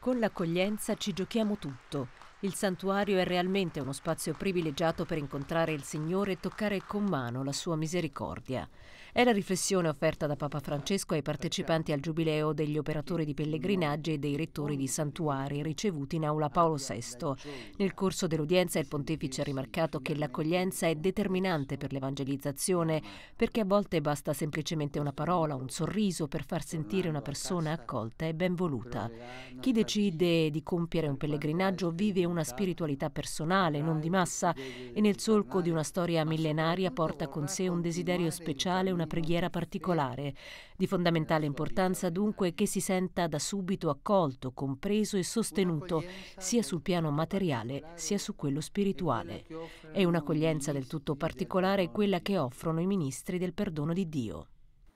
Con l'accoglienza ci giochiamo tutto. Il santuario è realmente uno spazio privilegiato per incontrare il Signore e toccare con mano la sua misericordia. È la riflessione offerta da Papa Francesco ai partecipanti al giubileo degli operatori di pellegrinaggio e dei rettori di santuari ricevuti in aula Paolo VI. Nel corso dell'udienza il pontefice ha rimarcato che l'accoglienza è determinante per l'evangelizzazione, perché a volte basta semplicemente una parola, un sorriso per far sentire una persona accolta e ben voluta. Chi decide di compiere un pellegrinaggio vive una spiritualità personale, non di massa, e nel solco di una storia millenaria porta con sé un desiderio speciale, una preghiera particolare. Di fondamentale importanza dunque che si senta da subito accolto, compreso e sostenuto sia sul piano materiale sia su quello spirituale. È un'accoglienza del tutto particolare quella che offrono i ministri del perdono di Dio.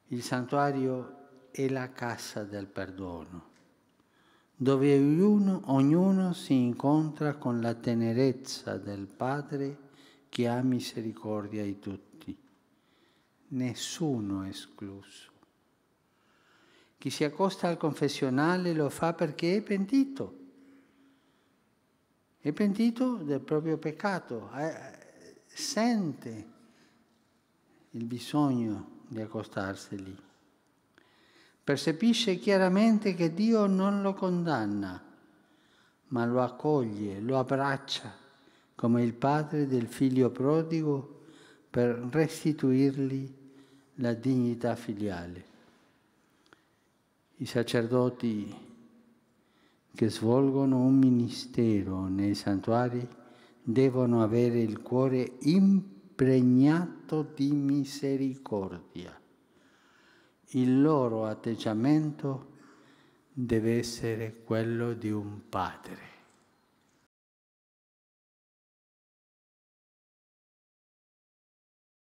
Il santuario è la casa del perdono dove ognuno, ognuno, si incontra con la tenerezza del Padre che ha misericordia di tutti nessuno escluso. Chi si accosta al confessionale lo fa perché è pentito. È pentito del proprio peccato, eh, sente il bisogno di accostarsi lì. Percepisce chiaramente che Dio non lo condanna, ma lo accoglie, lo abbraccia come il padre del figlio prodigo per restituirgli la dignità filiale. I sacerdoti che svolgono un ministero nei santuari devono avere il cuore impregnato di misericordia. Il loro atteggiamento deve essere quello di un padre.